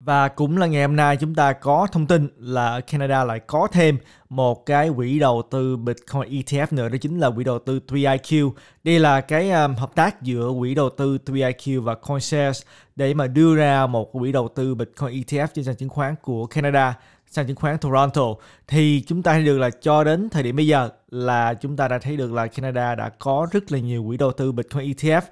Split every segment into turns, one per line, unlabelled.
Và cũng là ngày hôm nay chúng ta có thông tin là ở Canada lại có thêm một cái quỹ đầu tư Bitcoin ETF nữa đó chính là quỹ đầu tư 3IQ. Đây là cái um, hợp tác giữa quỹ đầu tư 3IQ và CoinShares để mà đưa ra một quỹ đầu tư Bitcoin ETF trên sàn chứng khoán của Canada sàn chứng khoán Toronto thì chúng ta thấy được là cho đến thời điểm bây giờ là chúng ta đã thấy được là Canada đã có rất là nhiều quỹ đầu tư Bitcoin ETF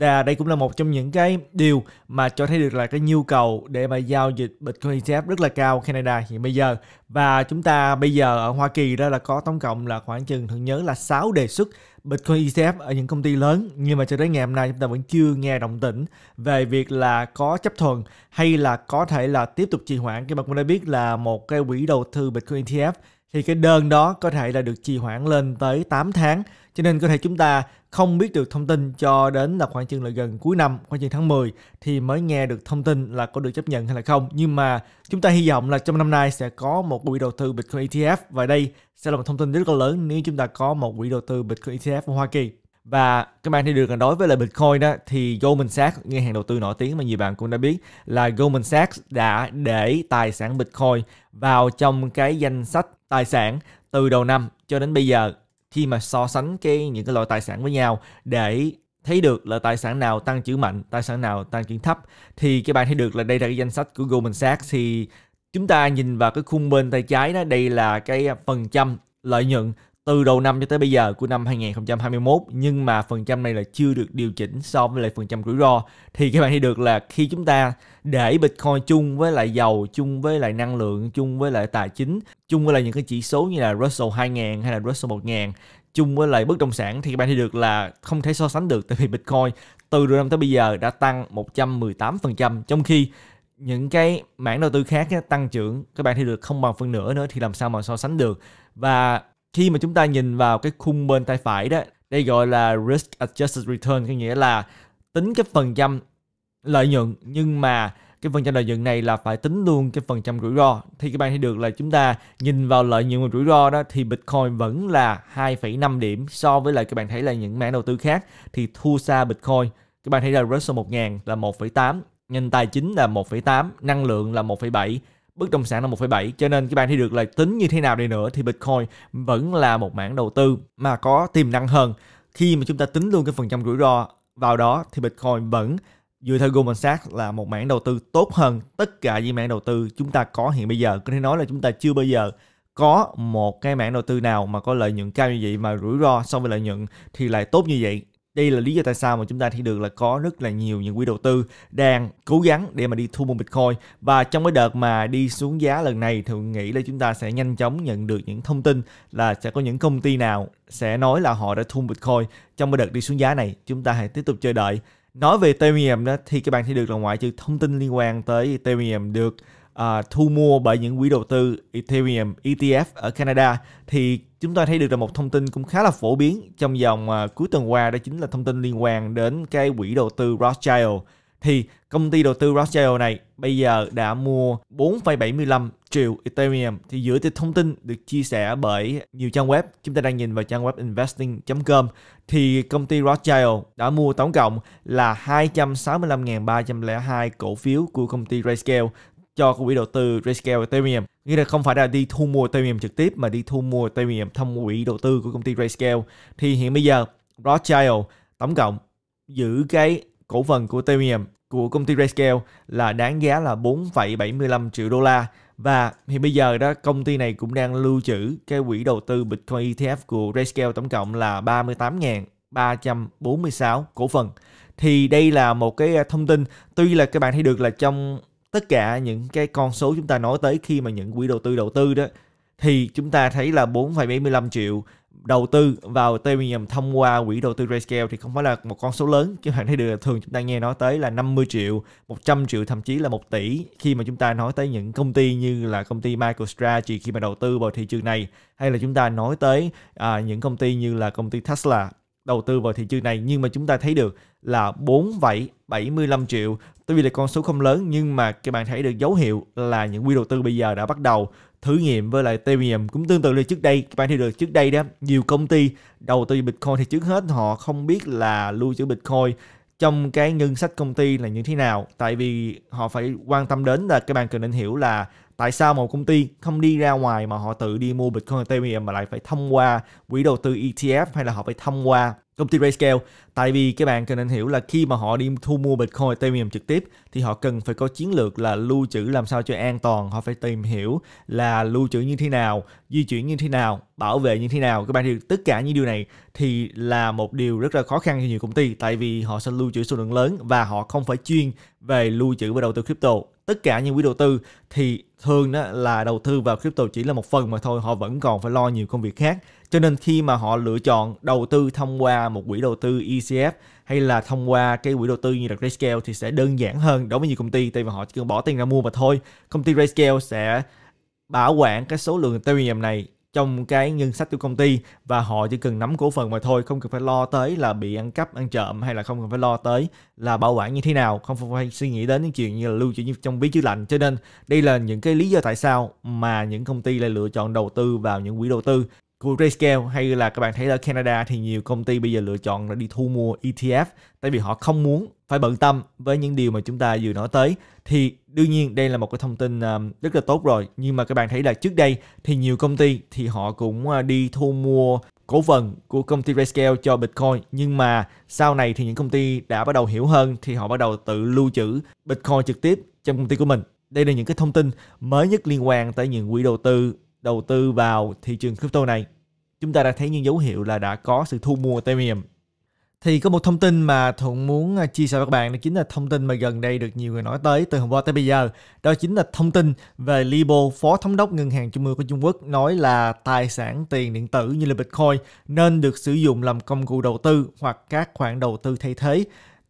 và đây cũng là một trong những cái điều mà cho thấy được là cái nhu cầu để mà giao dịch Bitcoin ETF rất là cao Canada hiện bây giờ và chúng ta bây giờ ở Hoa Kỳ đó là có tổng cộng là khoảng chừng thường nhớ là 6 đề xuất Bitcoin ETF ở những công ty lớn nhưng mà cho đến ngày hôm nay chúng ta vẫn chưa nghe động tĩnh về việc là có chấp thuận hay là có thể là tiếp tục trì hoãn. Các bạn cũng đã biết là một cái quỹ đầu tư Bitcoin ETF thì cái đơn đó có thể là được trì hoãn lên tới 8 tháng cho nên có thể chúng ta không biết được thông tin cho đến là khoảng chừng là gần cuối năm khoảng chừng tháng 10 thì mới nghe được thông tin là có được chấp nhận hay là không nhưng mà chúng ta hy vọng là trong năm nay sẽ có một quỹ đầu tư Bitcoin ETF và đây sẽ là một thông tin rất là lớn nếu chúng ta có một quỹ đầu tư Bitcoin ETF ở Hoa Kỳ và các bạn thì được là đối với lại Bitcoin đó thì Goldman Sachs ngân hàng đầu tư nổi tiếng mà nhiều bạn cũng đã biết là Goldman Sachs đã để tài sản Bitcoin vào trong cái danh sách tài sản từ đầu năm cho đến bây giờ khi mà so sánh cái những cái loại tài sản với nhau để thấy được là tài sản nào tăng trưởng mạnh, tài sản nào tăng trưởng thấp thì các bạn thấy được là đây là cái danh sách của Goldman Sachs thì chúng ta nhìn vào cái khung bên tay trái đó đây là cái phần trăm lợi nhuận từ đầu năm cho tới bây giờ của năm 2021 nhưng mà phần trăm này là chưa được điều chỉnh so với lại phần trăm rủi ro thì các bạn thấy được là khi chúng ta để Bitcoin chung với lại dầu chung với lại năng lượng chung với lại tài chính chung với lại những cái chỉ số như là Russell 2000 hay là Russell 1000 chung với lại bất động sản thì các bạn thấy được là không thể so sánh được tại vì Bitcoin từ đầu năm tới bây giờ đã tăng 118% trong khi những cái mảng đầu tư khác tăng trưởng các bạn thấy được không bằng phân nửa nữa thì làm sao mà so sánh được và khi mà chúng ta nhìn vào cái khung bên tay phải đó đây gọi là risk adjusted return có nghĩa là tính cái phần trăm lợi nhuận nhưng mà cái phần trăm lợi nhuận này là phải tính luôn cái phần trăm rủi ro thì các bạn thấy được là chúng ta nhìn vào lợi nhuận và rủi ro đó thì Bitcoin vẫn là 2,5 điểm so với lại các bạn thấy là những mảng đầu tư khác thì thua xa Bitcoin các bạn thấy là Russell 1000 là 1,8 nhân tài chính là 1,8 năng lượng là 1,7 bất động sản là 1,7 cho nên các bạn thấy được là tính như thế nào đi nữa thì Bitcoin vẫn là một mảng đầu tư mà có tiềm năng hơn khi mà chúng ta tính luôn cái phần trăm rủi ro vào đó thì Bitcoin vẫn dựa theo Goldman Sachs là một mảng đầu tư tốt hơn tất cả những mảng đầu tư chúng ta có hiện bây giờ có thể nói là chúng ta chưa bao giờ có một cái mảng đầu tư nào mà có lợi nhuận cao như vậy mà rủi ro so với lợi nhuận thì lại tốt như vậy đây là lý do tại sao mà chúng ta thấy được là có rất là nhiều những quỹ đầu tư đang cố gắng để mà đi thu mua Bitcoin và trong cái đợt mà đi xuống giá lần này thì nghĩ là chúng ta sẽ nhanh chóng nhận được những thông tin là sẽ có những công ty nào sẽ nói là họ đã thu mua Bitcoin trong cái đợt đi xuống giá này chúng ta hãy tiếp tục chờ đợi nói về Ethereum đó thì các bạn thấy được là ngoại trừ thông tin liên quan tới Ethereum được À, thu mua bởi những quỹ đầu tư Ethereum ETF ở Canada thì chúng ta thấy được là một thông tin cũng khá là phổ biến trong dòng à, cuối tuần qua đó chính là thông tin liên quan đến cái quỹ đầu tư Rothschild thì công ty đầu tư Rothschild này bây giờ đã mua 4,75 triệu Ethereum thì dựa trên thông tin được chia sẻ bởi nhiều trang web chúng ta đang nhìn vào trang web investing.com thì công ty Rothschild đã mua tổng cộng là 265.302 cổ phiếu của công ty RayScale cho quỹ đầu tư Grayscale Ethereum. Nghĩa là không phải là đi thu mua Ethereum trực tiếp mà đi thu mua Ethereum thông quỹ đầu tư của công ty RayScale Thì hiện bây giờ Rothschild tổng cộng giữ cái cổ phần của Ethereum của công ty RayScale là đáng giá là 4,75 triệu đô la và hiện bây giờ đó công ty này cũng đang lưu trữ cái quỹ đầu tư Bitcoin ETF của RayScale tổng cộng là 38.346 cổ phần thì đây là một cái à, thông tin tuy là các bạn thấy được là trong tất cả những cái con số chúng ta nói tới khi mà những quỹ đầu tư đầu tư đó thì chúng ta thấy là 4,75 triệu đầu tư vào Ethereum thông qua quỹ đầu tư Grayscale thì không phải là một con số lớn chứ bạn thấy được thường chúng ta nghe nói tới là 50 triệu, 100 triệu thậm chí là 1 tỷ khi mà chúng ta nói tới những công ty như là công ty MicroStrategy khi mà đầu tư vào thị trường này hay là chúng ta nói tới à, những công ty như là công ty Tesla đầu tư vào thị trường này nhưng mà chúng ta thấy được là 4,75 triệu. Tuy là con số không lớn nhưng mà các bạn thấy được dấu hiệu là những quy đầu tư bây giờ đã bắt đầu thử nghiệm với lại Ethereum cũng tương tự như trước đây các bạn thấy được trước đây đó nhiều công ty đầu tư Bitcoin thì trước hết họ không biết là lưu trữ Bitcoin trong cái ngân sách công ty là như thế nào tại vì họ phải quan tâm đến là các bạn cần nên hiểu là tại sao một công ty không đi ra ngoài mà họ tự đi mua Bitcoin Ethereum mà lại phải thông qua quỹ đầu tư ETF hay là họ phải thông qua công ty Grayscale tại vì các bạn cần nên hiểu là khi mà họ đi thu mua Bitcoin Ethereum trực tiếp thì họ cần phải có chiến lược là lưu trữ làm sao cho an toàn họ phải tìm hiểu là lưu trữ như thế nào di chuyển như thế nào bảo vệ như thế nào các bạn thì tất cả những điều này thì là một điều rất là khó khăn cho nhiều công ty tại vì họ sẽ lưu trữ số lượng lớn và họ không phải chuyên về lưu trữ và đầu tư crypto tất cả những quỹ đầu tư thì thường đó là đầu tư vào crypto chỉ là một phần mà thôi họ vẫn còn phải lo nhiều công việc khác cho nên khi mà họ lựa chọn đầu tư thông qua một quỹ đầu tư ECF hay là thông qua cái quỹ đầu tư như là Grayscale thì sẽ đơn giản hơn đối với nhiều công ty tại vì họ chỉ cần bỏ tiền ra mua mà thôi công ty Grayscale sẽ bảo quản cái số lượng Ethereum này trong cái ngân sách của công ty và họ chỉ cần nắm cổ phần mà thôi không cần phải lo tới là bị ăn cắp ăn trộm hay là không cần phải lo tới là bảo quản như thế nào không phải suy nghĩ đến những chuyện như là lưu trữ trong ví chữ lạnh cho nên đây là những cái lý do tại sao mà những công ty lại lựa chọn đầu tư vào những quỹ đầu tư của Grayscale hay là các bạn thấy ở Canada thì nhiều công ty bây giờ lựa chọn là đi thu mua ETF tại vì họ không muốn phải bận tâm với những điều mà chúng ta vừa nói tới thì đương nhiên đây là một cái thông tin um, rất là tốt rồi nhưng mà các bạn thấy là trước đây thì nhiều công ty thì họ cũng ờ, đi thu mua cổ phần của công ty Grayscale cho Bitcoin nhưng mà sau này thì những công ty đã bắt đầu hiểu hơn thì họ bắt đầu tự lưu trữ Bitcoin trực tiếp trong công ty của mình đây là những cái thông tin mới nhất liên quan tới những quỹ đầu tư đầu tư vào thị trường crypto này chúng ta đã thấy những dấu hiệu là đã có sự thu mua Ethereum. Thì có một thông tin mà Thuận muốn à, chia sẻ với các bạn đó chính là thông tin mà gần đây được nhiều người nói tới từ hôm qua tới bây giờ. Đó chính là thông tin về Libo, phó thống đốc ngân hàng trung ương của Trung Quốc nói là tài sản tiền điện tử như là Bitcoin nên được sử dụng làm công cụ đầu tư hoặc các khoản đầu tư thay thế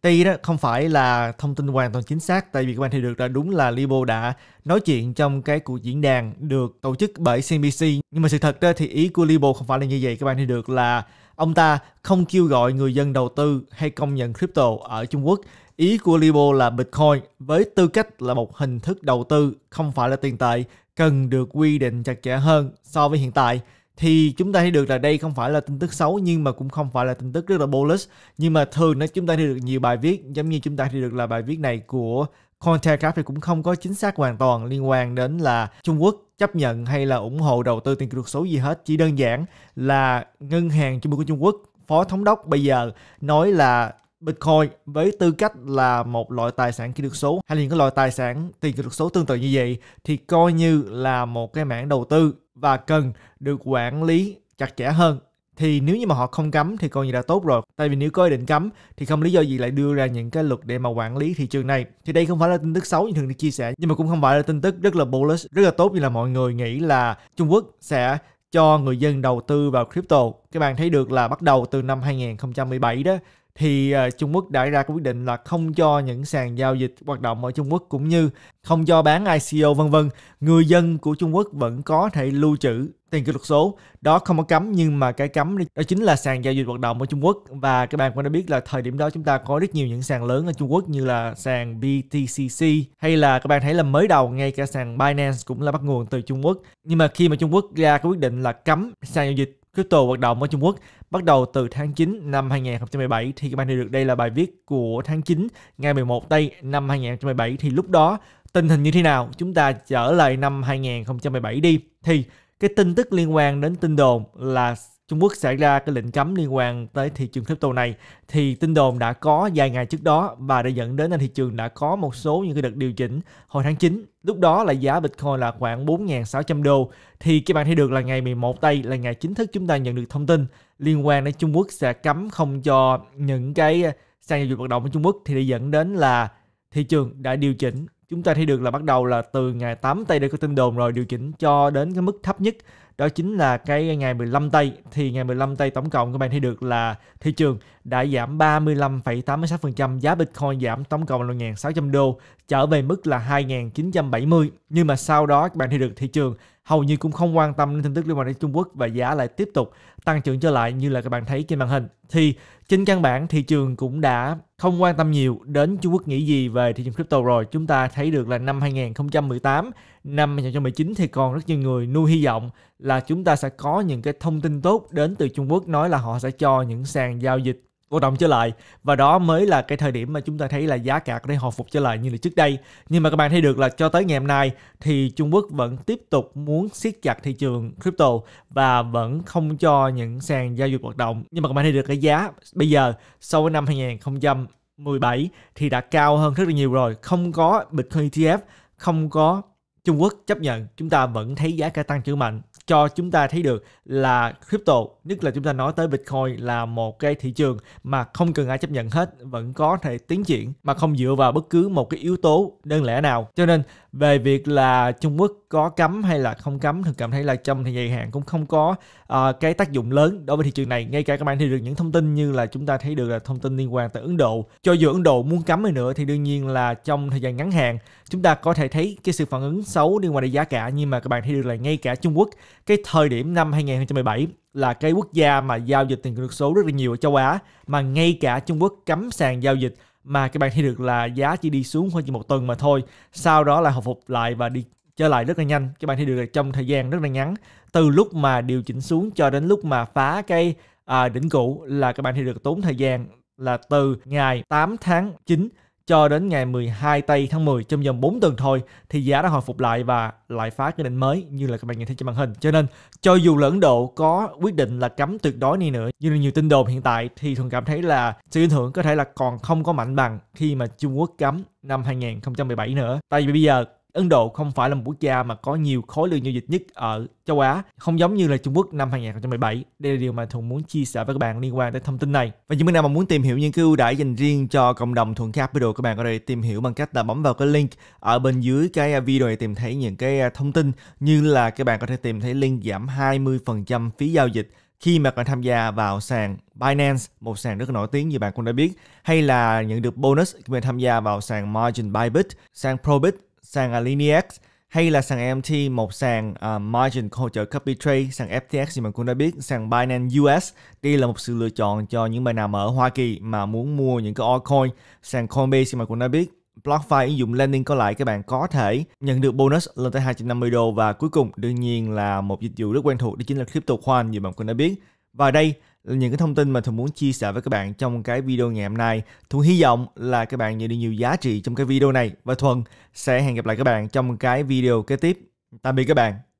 Tuy đó không phải là thông tin hoàn toàn chính xác tại vì các bạn thấy được là đúng là Libo đã nói chuyện trong cái cuộc diễn đàn được tổ chức bởi CNBC nhưng mà sự thật đó thì ý của Libo không phải là như vậy các bạn thấy được là ông ta không kêu gọi người dân đầu tư hay công nhận crypto ở Trung Quốc ý của Libo là Bitcoin với tư cách là một hình thức đầu tư không phải là tiền tệ cần được quy định chặt chẽ hơn so với hiện tại thì chúng ta thấy được là đây không phải là tin tức xấu nhưng mà cũng không phải là tin tức rất là bullish nhưng mà thường nó chúng ta thấy được nhiều bài viết giống như chúng ta thấy được là bài viết này của Contact thì cũng không có chính xác hoàn toàn liên quan đến là Trung Quốc chấp nhận hay là ủng hộ đầu tư tiền kỹ thuật số gì hết chỉ đơn giản là ngân hàng trung ương của Trung Quốc phó thống đốc bây giờ nói là Bitcoin với tư cách là một loại tài sản kỹ thuật số hay là những cái loại tài sản tiền kỹ thuật số tương tự như vậy thì coi như là một cái mảng đầu tư và cần được quản lý chặt chẽ hơn thì nếu như mà họ không cấm thì coi như đã tốt rồi tại vì nếu có ý định cấm thì không lý do gì lại đưa ra những cái luật để mà quản lý thị trường này thì đây không phải là tin tức xấu như thường được chia sẻ nhưng mà cũng không phải là tin tức rất là bullish rất là tốt như là mọi người nghĩ là Trung Quốc sẽ cho người dân đầu tư vào crypto các bạn thấy được là bắt đầu từ năm 2017 đó thì ờ, Trung Quốc đã ra quyết định là không cho những sàn giao dịch hoạt động ở Trung Quốc cũng như không cho bán ICO vân vân. Người dân của Trung Quốc vẫn có thể lưu trữ tiền kỹ thuật số. Đó không có cấm nhưng mà cái cấm đó chính là sàn giao dịch hoạt động ở Trung Quốc và các bạn cũng đã biết là thời điểm đó chúng ta có rất nhiều những sàn lớn ở Trung Quốc như là sàn BTCC hay là các bạn thấy là mới đầu ngay cả sàn Binance cũng là bắt nguồn từ Trung Quốc. Nhưng mà khi mà Trung Quốc ra cái quyết định là cấm sàn giao dịch crypto hoạt động ở Trung Quốc bắt đầu từ tháng 9 năm 2017 thì các bạn thấy được đây là bài viết của tháng 9 ngày 11 tây năm 2017 thì lúc đó tình hình như thế nào chúng ta trở lại năm 2017 đi thì cái tin tức liên quan đến tin đồn là Trung Quốc xảy ra cái lệnh cấm liên quan tới thị trường crypto này thì tin đồn đã có vài ngày trước đó và đã dẫn đến là thị trường đã có một số những cái đợt điều chỉnh hồi tháng 9. Lúc đó là giá Bitcoin là khoảng 4.600 đô thì các bạn thấy được là ngày 11 tây là ngày chính thức chúng ta nhận được thông tin liên quan đến Trung Quốc sẽ cấm không cho những cái sàn giao dịch hoạt động ở Trung Quốc thì đã dẫn đến là thị trường đã điều chỉnh chúng ta thấy được là bắt đầu là từ ngày 8 tây đây có tin đồn rồi điều chỉnh cho đến cái mức thấp nhất đó chính là cái ngày 15 tây thì ngày 15 tây tổng cộng các bạn thấy được là thị trường đã giảm 35,86% giá Bitcoin giảm tổng cộng là 1.600 đô trở về mức là 2.970 nhưng mà sau đó các bạn thấy được thị trường hầu như cũng không quan tâm đến tin tức liên quan đến Trung Quốc và giá lại tiếp tục tăng trưởng trở lại như là các bạn thấy trên màn hình. Thì trên căn bản thị trường cũng đã không quan tâm nhiều đến Trung Quốc nghĩ gì về thị trường crypto rồi. Chúng ta thấy được là năm 2018, năm 2019 thì còn rất nhiều người nuôi hy vọng là chúng ta sẽ có những cái thông tin tốt đến từ Trung Quốc nói là họ sẽ cho những sàn giao dịch cổ động trở lại và đó mới là cái thời điểm mà chúng ta thấy là giá cả có thể hồi phục trở lại như là trước đây nhưng mà các bạn thấy được là cho tới ngày hôm nay thì Trung Quốc vẫn tiếp tục muốn siết chặt thị trường crypto và vẫn không cho những sàn giao dịch hoạt động nhưng mà các bạn thấy được cái giá bây giờ sau với năm 2017 thì đã cao hơn rất là nhiều rồi không có Bitcoin ETF không có Trung Quốc chấp nhận chúng ta vẫn thấy giá cả tăng trưởng mạnh cho chúng ta thấy được là crypto, nhất là chúng ta nói tới Bitcoin là một cái thị trường mà không cần ai chấp nhận hết, vẫn có thể tiến triển mà không dựa vào bất cứ một cái yếu tố đơn lẻ nào. Cho nên về việc là Trung Quốc có cấm hay là không cấm thì cảm thấy là trong thời gian hạn cũng không có uh, cái tác dụng lớn đối với thị trường này ngay cả các bạn thì được những thông tin như là chúng ta thấy được là thông tin liên quan tới Ấn Độ cho dù Ấn Độ muốn cấm hay nữa thì đương nhiên là trong thời gian ngắn hạn chúng ta có thể thấy cái sự phản ứng xấu liên quan đến giá cả nhưng mà các bạn thấy được là ngay cả Trung Quốc cái thời điểm năm 2017 là cái quốc gia mà giao dịch tiền kỹ thuật số rất là nhiều ở châu Á mà ngay cả Trung Quốc cấm sàn giao dịch mà các bạn thấy được là giá chỉ đi xuống khoảng chỉ một tuần mà thôi sau đó là hồi phục lại và đi trở lại rất là nhanh các bạn thấy được là trong thời gian rất là ngắn từ lúc mà điều chỉnh xuống cho đến lúc mà phá cái à, đỉnh cũ là các bạn thấy được tốn thời gian là từ ngày 8 tháng 9 cho đến ngày 12 tây tháng 10 trong vòng 4 tuần thôi thì giá đã hồi phục lại và lại phá cái đỉnh mới như là các bạn nhìn thấy trên màn hình. Cho nên cho dù là Ấn Độ có quyết định là cấm tuyệt đối đi nữa nhưng nhiều tin đồn hiện tại thì thường cảm thấy là sự ảnh hưởng có thể là còn không có mạnh bằng khi mà Trung Quốc cấm năm 2017 nữa. Tại vì bây giờ Ấn Độ không phải là một quốc gia mà có nhiều khối lượng giao dịch nhất ở châu Á, không giống như là Trung Quốc năm 2017. Đây là điều mà Thuận muốn chia sẻ với các bạn liên quan tới thông tin này. Và những bạn nào mà muốn tìm hiểu những cái ưu đãi dành riêng cho cộng đồng Thuận Capital, các bạn có thể tìm hiểu bằng cách là bấm vào cái link ở bên dưới cái video này tìm thấy những cái à, thông tin như là các bạn có thể tìm thấy link giảm 20% phí giao dịch khi mà bạn tham gia vào sàn Binance, một sàn rất nổi tiếng như bạn cũng đã biết, hay là nhận được bonus khi bạn tham gia vào sàn Margin Bybit, sàn Probit sàn à, Linex hay là sàn MT, một sàn uh, margin hỗ trợ copy trade, sàn FTX thì mình cũng đã biết, sàn Binance US. Đây là một sự lựa chọn cho những bạn nào mà ở Hoa Kỳ mà muốn mua những cái altcoin, sàn Coinbase thì mình cũng đã biết. BlockFi ứng dụng lending có lại các bạn có thể nhận được bonus lên tới 250 đô và cuối cùng đương nhiên là một dịch vụ rất quen thuộc đó chính là crypto CryptoCoin như bạn cũng đã biết. Và đây những cái thông tin mà Thuận muốn chia sẻ với các bạn trong cái video ngày hôm nay. Thuận hy vọng là các bạn nhận được nhiều giá trị trong cái video này và Thuận sẽ hẹn gặp lại các bạn trong cái video kế tiếp. Tạm biệt các bạn.